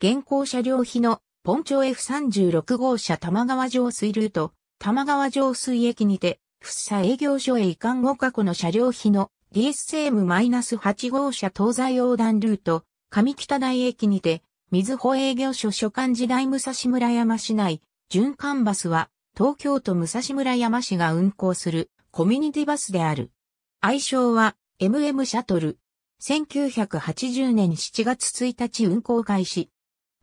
現行車両費のポンチョ F36 号車玉川上水ルート、玉川上水駅にて、福さ営業所へ移管後過去の車両費の DSM-8 号車東西横断ルート、上北台駅にて、水保営業所所管時代武蔵村山市内、循環バスは、東京都武蔵村山市が運行するコミュニティバスである。愛称は MM シャトル。1980年7月1日運行開始。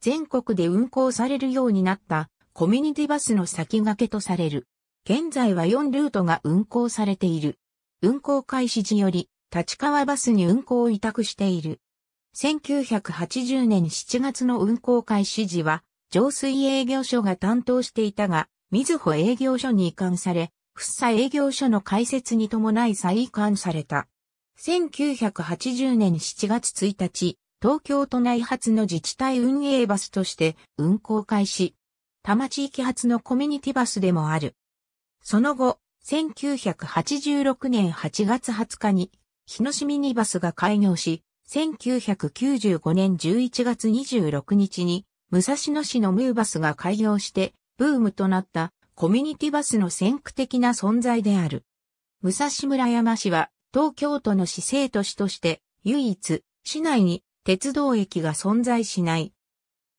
全国で運行されるようになったコミュニティバスの先駆けとされる。現在は4ルートが運行されている。運行開始時より立川バスに運行を委託している。1980年7月の運行開始時は、浄水営業所が担当していたが、水穂営業所に移管され、福生営業所の開設に伴い再移管された。1980年7月1日、東京都内初の自治体運営バスとして運行開始。多摩地域発のコミュニティバスでもある。その後、1986年8月20日に、日野市ミニバスが開業し、1995年11月26日に、武蔵野市のムーバスが開業して、ブームとなったコミュニティバスの先駆的な存在である。武蔵村山市は、東京都の市政都市として、唯一、市内に鉄道駅が存在しない。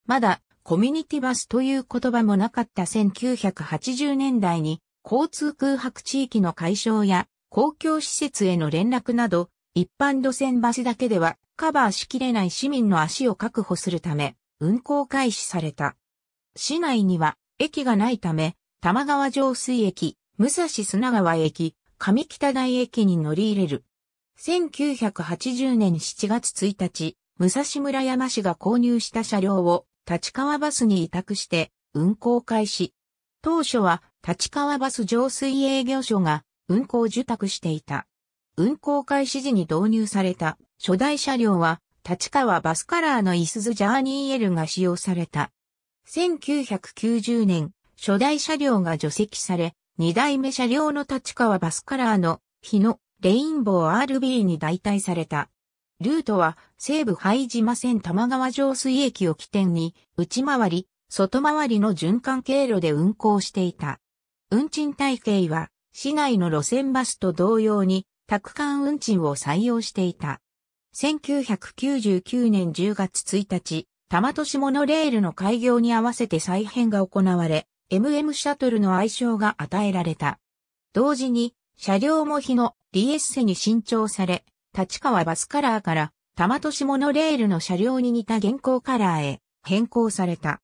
まだ、コミュニティバスという言葉もなかった1980年代に、交通空白地域の解消や、公共施設への連絡など、一般路線バスだけではカバーしきれない市民の足を確保するため、運行開始された。市内には駅がないため、玉川上水駅、武蔵砂川駅、上北台駅に乗り入れる。1980年7月1日、武蔵村山市が購入した車両を立川バスに委託して運行開始。当初は立川バス浄水営業所が運行受託していた。運行開始時に導入された初代車両は立川バスカラーのイスズジャーニーエルが使用された。1990年、初代車両が除籍され、二代目車両の立川バスカラーの日のレインボー RB に代替された。ルートは西武拝島線玉川上水駅を起点に内回り、外回りの循環経路で運行していた。運賃体系は市内の路線バスと同様に宅間運賃を採用していた。1999年10月1日、玉都市モノレールの開業に合わせて再編が行われ、MM シャトルの愛称が与えられた。同時に、車両も日の DS に新調され、立川バスカラーから、玉都市モノレールの車両に似た現行カラーへ変更された。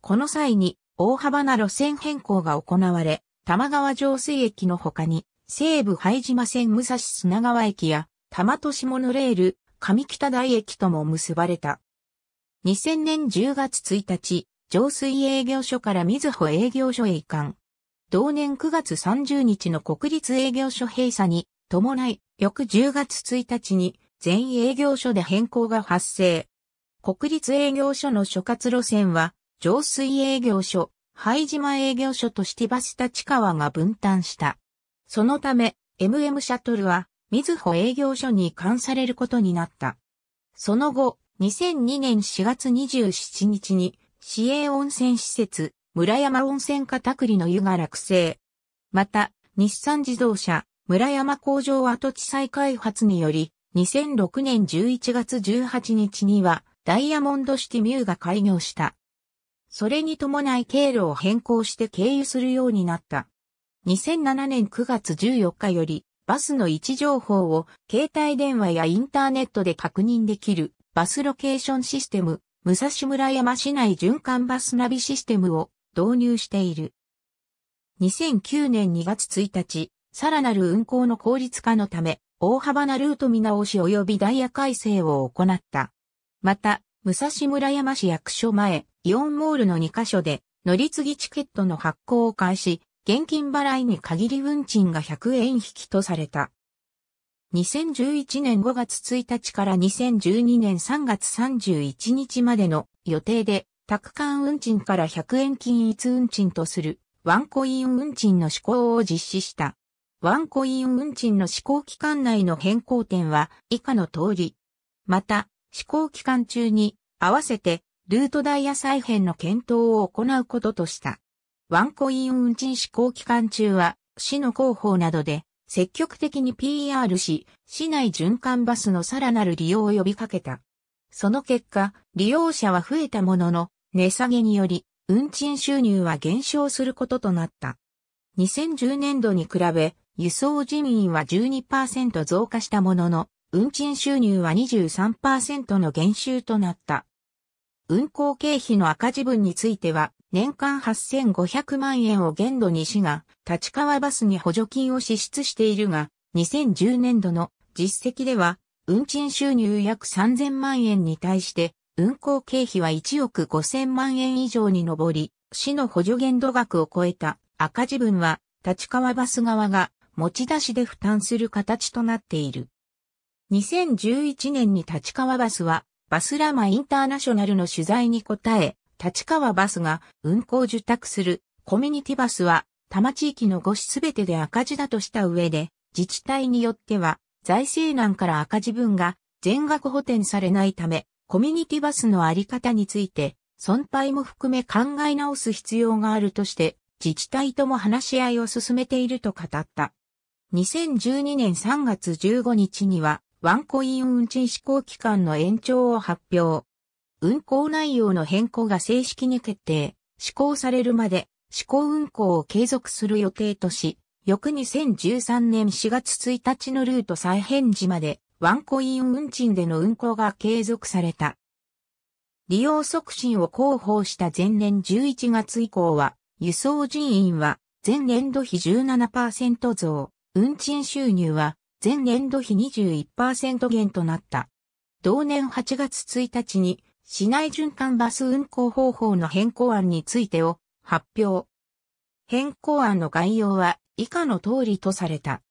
この際に、大幅な路線変更が行われ、玉川上水駅の他に、西武拝島線武蔵砂川駅や、玉都市モノレール、上北台駅とも結ばれた。2000年10月1日、上水営業所から水穂営業所へ移管。同年9月30日の国立営業所閉鎖に伴い、翌10月1日に全営業所で変更が発生。国立営業所の所轄路線は、上水営業所、灰島営業所とィバス立川が分担した。そのため、MM シャトルは、水穂営業所に移管されることになった。その後、2002年4月27日に、市営温泉施設、村山温泉片栗の湯が落成。また、日産自動車、村山工場跡地再開発により、2006年11月18日には、ダイヤモンドシティミューが開業した。それに伴い経路を変更して経由するようになった。2007年9月14日より、バスの位置情報を携帯電話やインターネットで確認できるバスロケーションシステム、武蔵村山市内循環バスナビシステムを導入している。2009年2月1日、さらなる運行の効率化のため、大幅なルート見直し及びダイヤ改正を行った。また、武蔵村山市役所前、イオンモールの2カ所で、乗り継ぎチケットの発行を開始、現金払いに限り運賃が100円引きとされた。2011年5月1日から2012年3月31日までの予定で、宅間運賃から100円均一運賃とするワンコイン運賃の施行を実施した。ワンコイン運賃の施行期間内の変更点は以下の通り。また、施行期間中に合わせてルートダイヤ再編の検討を行うこととした。ワンコイン運賃施行期間中は、市の広報などで積極的に PR し、市内循環バスのさらなる利用を呼びかけた。その結果、利用者は増えたものの、値下げにより、運賃収入は減少することとなった。2010年度に比べ、輸送人員は12%増加したものの、運賃収入は23%の減収となった。運行経費の赤字分については、年間8500万円を限度に市が、立川バスに補助金を支出しているが、2010年度の実績では、運賃収入約3000万円に対して、運行経費は1億5000万円以上に上り、市の補助限度額を超えた赤字分は、立川バス側が持ち出しで負担する形となっている。2011年に立川バスは、バスラマインターナショナルの取材に答え、立川バスが運行受託するコミュニティバスは、多摩地域の5市すべてで赤字だとした上で、自治体によっては、財政難から赤字分が全額補填されないため、コミュニティバスのあり方について、損廃も含め考え直す必要があるとして、自治体とも話し合いを進めていると語った。2012年3月15日には、ワンコイン運賃試行期間の延長を発表。運行内容の変更が正式に決定、施行されるまで、施行運行を継続する予定とし、翌2013年4月1日のルート再編時まで、ワンコイン運賃での運行が継続された。利用促進を広報した前年11月以降は、輸送人員は前年度比17%増。運賃収入は前年度比21%減となった。同年8月1日に市内循環バス運行方法の変更案についてを発表。変更案の概要は以下の通りとされた。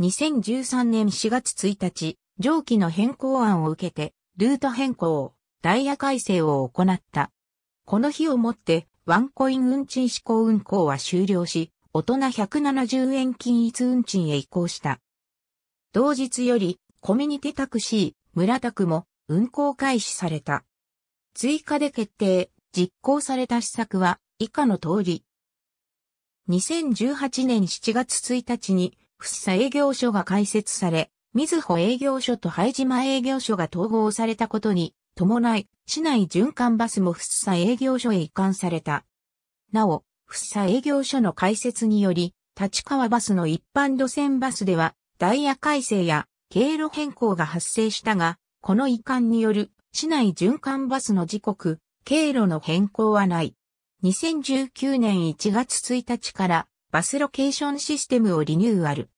2013年4月1日、上記の変更案を受けて、ルート変更、ダイヤ改正を行った。この日をもって、ワンコイン運賃試行運行は終了し、大人170円均一運賃へ移行した。同日より、コミュニティタクシー、村田区も運行開始された。追加で決定、実行された施策は以下の通り。2018年7月1日に、福生営業所が開設され、みずほ営業所と拝島営業所が統合されたことに伴い、市内循環バスも福生営業所へ移管された。なお、福さ営業所の開設により、立川バスの一般路線バスでは、ダイヤ改正や経路変更が発生したが、この遺憾による市内循環バスの時刻、経路の変更はない。2019年1月1日からバスロケーションシステムをリニューアル。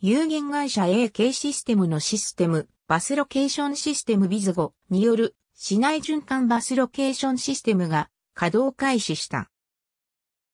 有限会社 AK システムのシステム、バスロケーションシステムビズゴによる市内循環バスロケーションシステムが稼働開始した。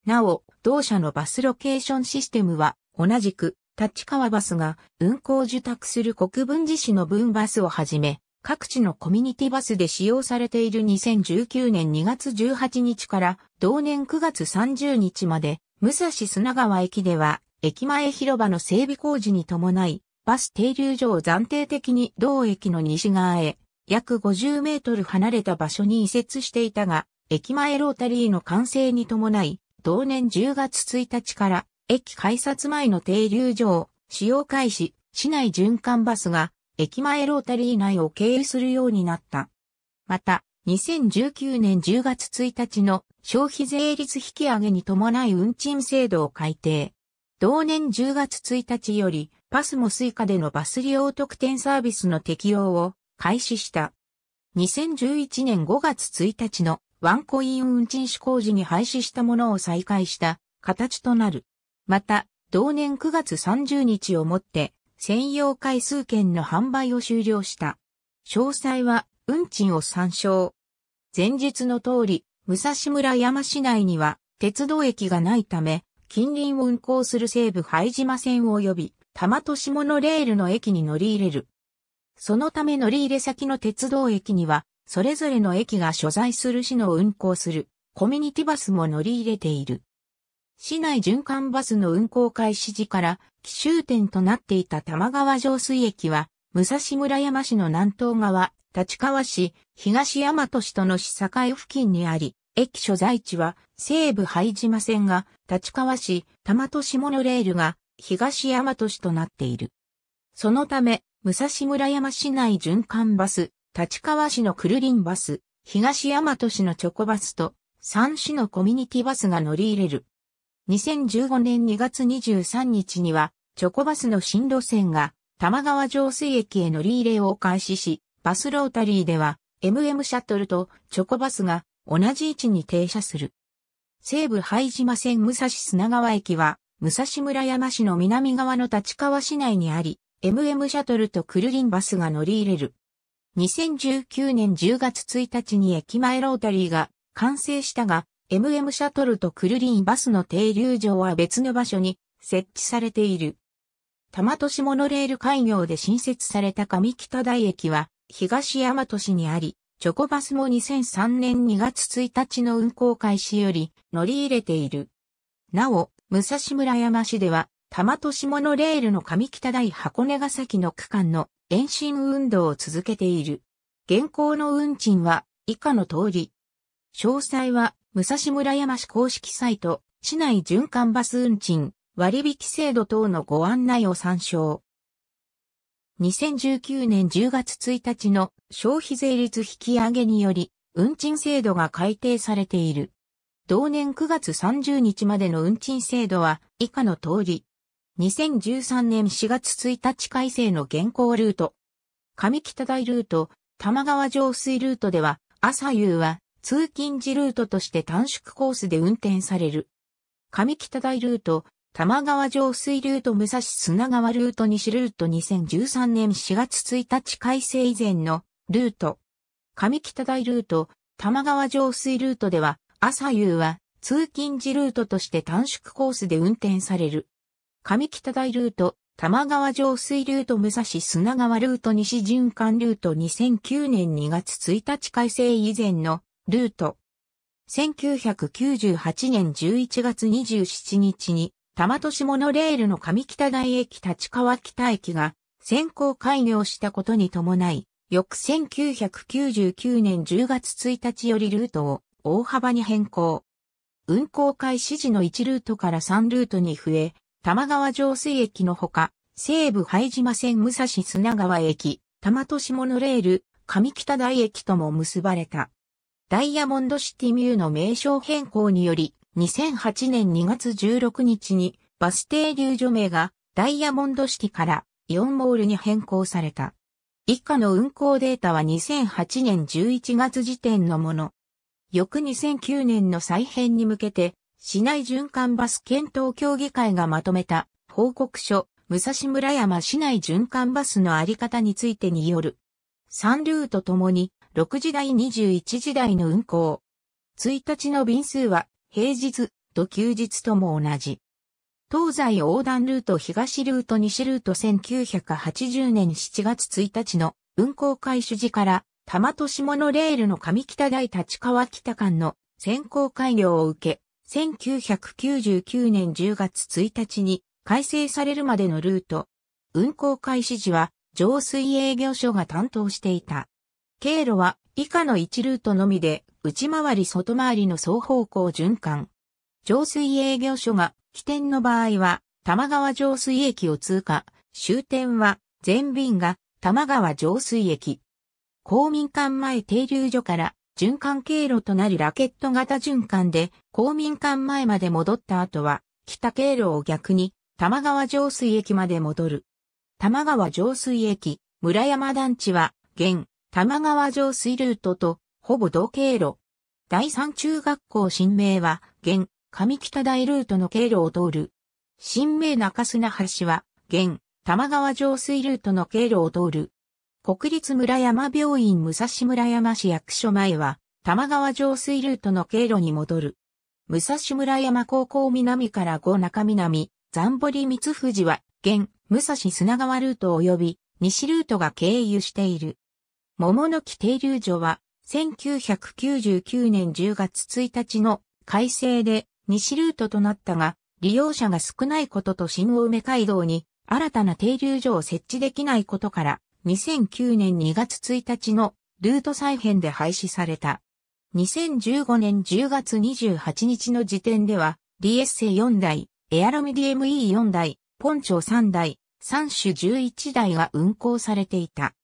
なお、同社のバスロケーションシステムは、同じく、立川バスが運行受託する国分寺市の分バスをはじめ、各地のコミュニティバスで使用されている2019年2月18日から同年9月30日まで、武蔵砂川駅では、駅前広場の整備工事に伴い、バス停留所を暫定的に同駅の西側へ、約50メートル離れた場所に移設していたが、駅前ロータリーの完成に伴い、同年10月1日から、駅改札前の停留所を使用開始、市内循環バスが、駅前ロータリー内を経由するようになった。また、2019年10月1日の消費税率引き上げに伴い運賃制度を改定。同年10月1日より、パスもスイカでのバス利用特典サービスの適用を開始した。2011年5月1日のワンコイン運賃手行時に廃止したものを再開した形となる。また、同年9月30日をもって専用回数券の販売を終了した。詳細は運賃を参照。前述の通り、武蔵村山市内には鉄道駅がないため、近隣を運行する西武廃島線及び、玉都市モノレールの駅に乗り入れる。そのため乗り入れ先の鉄道駅には、それぞれの駅が所在する市の運行するコミュニティバスも乗り入れている。市内循環バスの運行開始時から奇襲点となっていた玉川上水駅は、武蔵村山市の南東側、立川市、東大和市との市境付近にあり、駅所在地は西部廃島線が立川市、大和市モノレールが東大和市となっている。そのため、武蔵村山市内循環バス、立川市のクルリンバス、東大和市のチョコバスと、3市のコミュニティバスが乗り入れる。2015年2月23日には、チョコバスの新路線が、玉川上水駅へ乗り入れを開始し、バスロータリーでは、MM シャトルとチョコバスが同じ位置に停車する。西武拝島線武蔵砂川駅は、武蔵村山市の南側の立川市内にあり、MM シャトルとクルリンバスが乗り入れる。2019年10月1日に駅前ロータリーが完成したが、MM シャトルとクルリンバスの停留場は別の場所に設置されている。玉都市モノレール開業で新設された上北台駅は東大和市にあり、チョコバスも2003年2月1日の運行開始より乗り入れている。なお、武蔵村山市では、玉都市モノレールの上北台箱根ヶ崎の区間の延伸運動を続けている。現行の運賃は以下の通り。詳細は武蔵村山市公式サイト、市内循環バス運賃、割引制度等のご案内を参照。2019年10月1日の消費税率引き上げにより、運賃制度が改定されている。同年9月30日までの運賃制度は以下の通り。2013年4月1日改正の現行ルート。上北台ルート、玉川上水ルートでは、朝夕は通勤時ルートとして短縮コースで運転される。上北台ルート、玉川上水ルート武蔵砂川ルート西ルート2013年4月1日改正以前のルート。上北台ルート、玉川上水ルートでは、朝夕は通勤時ルートとして短縮コースで運転される。上北台ルート、玉川上水ルート武蔵砂川ルート西循環ルート2009年2月1日改正以前のルート。1998年11月27日に、玉都市モノレールの上北台駅立川北駅が先行開業したことに伴い、翌1999年10月1日よりルートを大幅に変更。運行開始時の1ルートから3ルートに増え、玉川上水駅のほか、西武拝島線武蔵砂川駅、玉都市モノレール、上北台駅とも結ばれた。ダイヤモンドシティミューの名称変更により、2008年2月16日にバス停留所名がダイヤモンドシティからイオンモールに変更された。以下の運行データは2008年11月時点のもの。翌2009年の再編に向けて市内循環バス検討協議会がまとめた報告書、武蔵村山市内循環バスのあり方についてによる。3ルートともに6時台21時台の運行。1日の便数は平日と休日とも同じ。東西横断ルート東ルート西ルート1980年7月1日の運行開始時から、多摩都市モノレールの上北台立川北間の先行開業を受け、1999年10月1日に改正されるまでのルート、運行開始時は上水営業所が担当していた。経路は以下の1ルートのみで内回り外回りの双方向循環。上水営業所が起点の場合は玉川上水駅を通過、終点は全便が玉川上水駅。公民館前停留所から循環経路となるラケット型循環で公民館前まで戻った後は、北経路を逆に、玉川上水駅まで戻る。玉川上水駅、村山団地は、現、玉川上水ルートと、ほぼ同経路。第三中学校新名は、現、上北大ルートの経路を通る。新名中砂橋は、現、玉川上水ルートの経路を通る。国立村山病院武蔵村山市役所前は、玉川上水ルートの経路に戻る。武蔵村山高校南から5中南、ザンボリ三は、現、武蔵砂川ルート及び、西ルートが経由している。桃の木停留所は、1999年10月1日の改正で西ルートとなったが、利用者が少ないことと新大梅街道に新たな停留所を設置できないことから、2009年2月1日のルート再編で廃止された。2015年10月28日の時点では、DSA4 台、エアロミ DME4 台、ポンチョ3台、3種11台が運行されていた。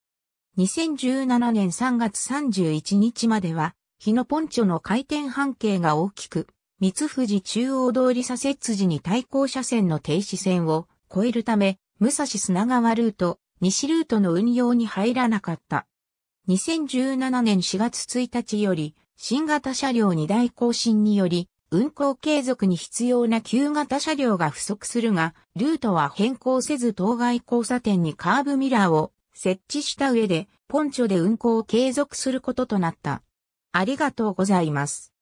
2017年3月31日までは、日野ポンチョの回転半径が大きく、三富士中央通り左折時に対向車線の停止線を超えるため、武蔵砂川ルート、西ルートの運用に入らなかった。2017年4月1日より、新型車両2台更新により、運行継続に必要な旧型車両が不足するが、ルートは変更せず当該交差点にカーブミラーを設置した上で、ポンチョで運行を継続することとなった。ありがとうございます。